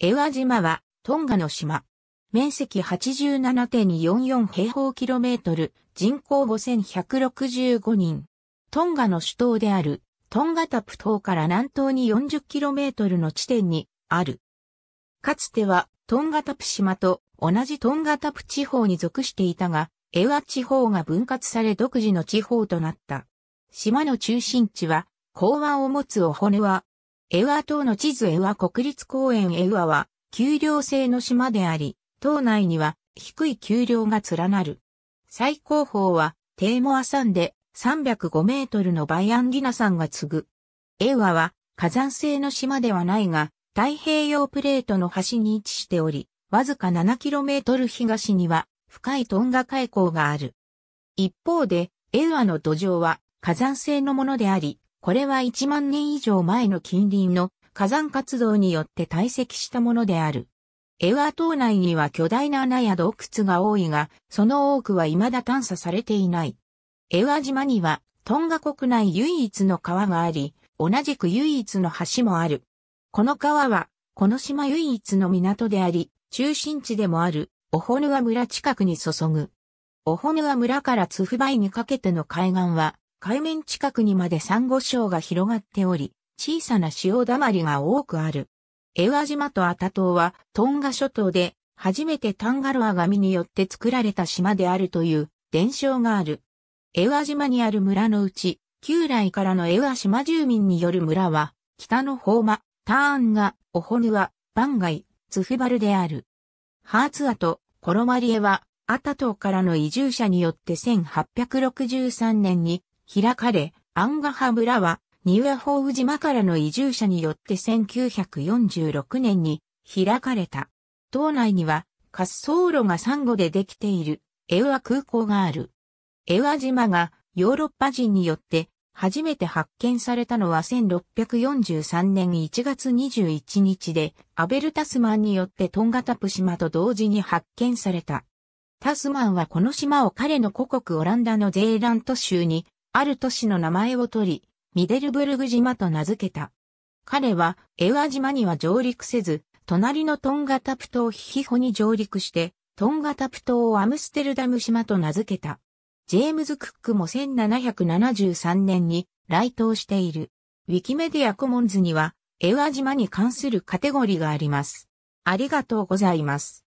エワ島は、トンガの島。面積87.44平方キロメートル、人口5165人。トンガの首都である、トンガタプ島から南東に40キロメートルの地点にある。かつては、トンガタプ島と同じトンガタプ地方に属していたが、エワ地方が分割され独自の地方となった。島の中心地は、港湾を持つオホネワ、エウア島の地図エウア国立公園エウアは、丘陵制の島であり、島内には低い丘陵が連なる。最高峰は、テーモア山で305メートルのバイアンギナ山が継ぐ。エウアは、火山性の島ではないが、太平洋プレートの端に位置しており、わずか7トル東には深いトンガ海溝がある。一方で、エウアの土壌は火山性のものであり、これは1万年以上前の近隣の火山活動によって堆積したものである。エワー島内には巨大な穴や洞窟が多いが、その多くは未だ探査されていない。エワ島には、トンガ国内唯一の川があり、同じく唯一の橋もある。この川は、この島唯一の港であり、中心地でもある、オホヌア村近くに注ぐ。オホヌア村からツフバイにかけての海岸は、海面近くにまで珊瑚礁が広がっており、小さな潮だまりが多くある。エウア島とアタ島はトンガ諸島で初めてタンガロア紙によって作られた島であるという伝承がある。エウア島にある村のうち、旧来からのエウア島住民による村は、北のホーマ、ターンガ、オホヌア、バンガイ、ツフバルである。ハーツアとコロマリエは、アタ島からの移住者によって1863年に開かれ、アンガハ村は、ニウアホウ島からの移住者によって1946年に開かれた。島内には滑走路がサンゴでできているエウア空港がある。エウア島がヨーロッパ人によって初めて発見されたのは1643年1月21日でアベル・タスマンによってトンガタプ島と同時に発見された。タスマンはこの島を彼の故国オランダのゼーラント州にある都市の名前を取り、ミデルブルグ島と名付けた。彼は、エウア島には上陸せず、隣のトンガタプ島ヒヒホに上陸して、トンガタプ島をアムステルダム島と名付けた。ジェームズ・クックも1773年に来島している。ウィキメディアコモンズには、エウア島に関するカテゴリーがあります。ありがとうございます。